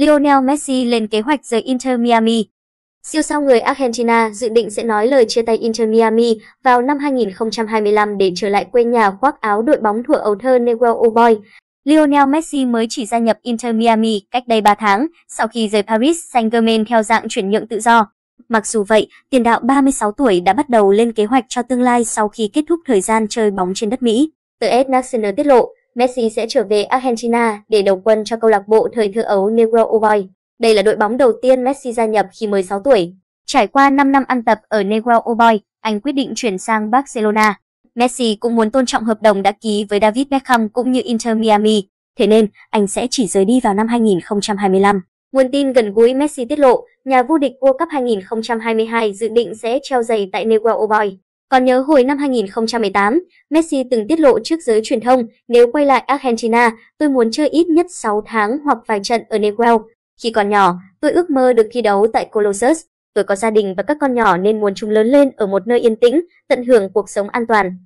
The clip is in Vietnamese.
Lionel Messi lên kế hoạch rời Inter Miami. Siêu sao người Argentina dự định sẽ nói lời chia tay Inter Miami vào năm 2025 để trở lại quê nhà khoác áo đội bóng thuộc ấu thơ Newell Old oh Boy. Lionel Messi mới chỉ gia nhập Inter Miami cách đây 3 tháng sau khi rời Paris Saint-Germain theo dạng chuyển nhượng tự do. Mặc dù vậy, tiền đạo 36 tuổi đã bắt đầu lên kế hoạch cho tương lai sau khi kết thúc thời gian chơi bóng trên đất Mỹ. Tờ S National tiết lộ, Messi sẽ trở về Argentina để đầu quân cho câu lạc bộ thời thơ ấu Negro Ovoy. Oh Đây là đội bóng đầu tiên Messi gia nhập khi 16 tuổi. Trải qua 5 năm ăn tập ở Negro Ovoy, oh anh quyết định chuyển sang Barcelona. Messi cũng muốn tôn trọng hợp đồng đã ký với David Beckham cũng như Inter Miami, thế nên anh sẽ chỉ rời đi vào năm 2025. Nguồn tin gần gũi Messi tiết lộ, nhà vô địch World Cup 2022 dự định sẽ treo giày tại Negro Ovoy. Oh còn nhớ hồi năm 2018, Messi từng tiết lộ trước giới truyền thông nếu quay lại Argentina, tôi muốn chơi ít nhất 6 tháng hoặc vài trận ở Neguel. Khi còn nhỏ, tôi ước mơ được thi đấu tại Colossus. Tôi có gia đình và các con nhỏ nên muốn chúng lớn lên ở một nơi yên tĩnh, tận hưởng cuộc sống an toàn.